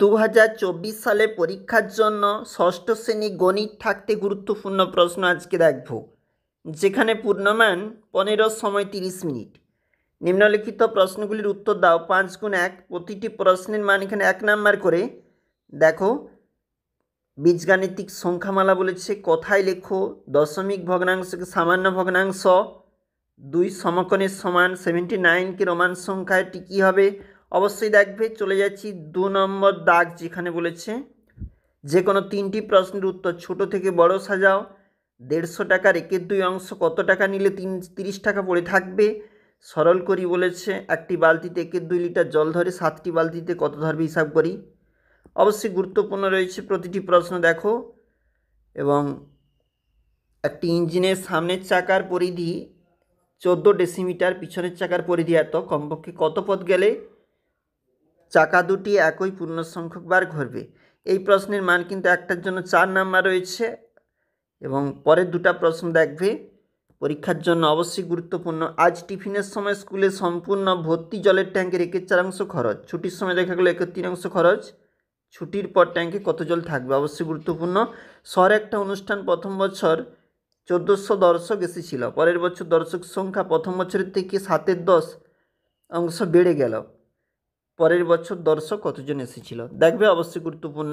দু সালে পরীক্ষার জন্য ষষ্ঠ শ্রেণী গণিত থাকতে গুরুত্বপূর্ণ প্রশ্ন আজকে দেখব যেখানে পূর্ণমান পনেরো সময় তিরিশ মিনিট নিম্নলিখিত প্রশ্নগুলির উত্তর দাও পাঁচ গুণ এক প্রতিটি প্রশ্নের মান এখানে এক নাম্বার করে দেখো বীজগাণিতিক সংখ্যামালা বলেছে কথায় লেখো দশমিক ভগ্নাংশকে সামান্য ভগ্নাংশ দুই সমকনের সমান সেভেন্টি নাইনকে রোমান সংখ্যাটি কী হবে অবশ্যই দেখবে চলে যাচ্ছি দু নম্বর দাগ যেখানে বলেছে যে কোনো তিনটি প্রশ্নের উত্তর ছোট থেকে বড় সাজাও দেড়শো টাকার একের দুই অংশ কত টাকা নিলে তিন তিরিশ টাকা পড়ে থাকবে সরল করি বলেছে একটি বালতিতে একের দুই লিটার জল ধরে সাতটি বালতিতে কত ধরবে হিসাব করি অবশ্যই গুরুত্বপূর্ণ রয়েছে প্রতিটি প্রশ্ন দেখো এবং একটি ইঞ্জিনের সামনের চাকার পরিধি চোদ্দো ডেসিমিটার পিছনের চাকার পরিধি এত কমপক্ষে কত পথ গেলে চাকা দুটি একই পূর্ণসংখ্যক বার ঘুরবে এই প্রশ্নের মান কিন্তু একটার জন্য চার নাম্বার রয়েছে এবং পরের দুটা প্রশ্ন দেখবে পরীক্ষার জন্য অবশ্যই গুরুত্বপূর্ণ আজ টিফিনের সময় স্কুলে সম্পূর্ণ ভর্তি জলের ট্যাঙ্কের একের চার অংশ খরচ ছুটির সময় দেখা গেলো একের তিন অংশ খরচ ছুটির পর ট্যাঙ্কে কত জল থাকবে অবশ্যই গুরুত্বপূর্ণ শহরে একটা অনুষ্ঠান প্রথম বছর চোদ্দোশো দর্শক এসেছিল পরের বছর দর্শক সংখ্যা প্রথম বছরের থেকে সাতের দশ অংশ বেড়ে গেল পরের বছর দর্শক কতজন এসেছিল দেখবে অবশ্যই গুরুত্বপূর্ণ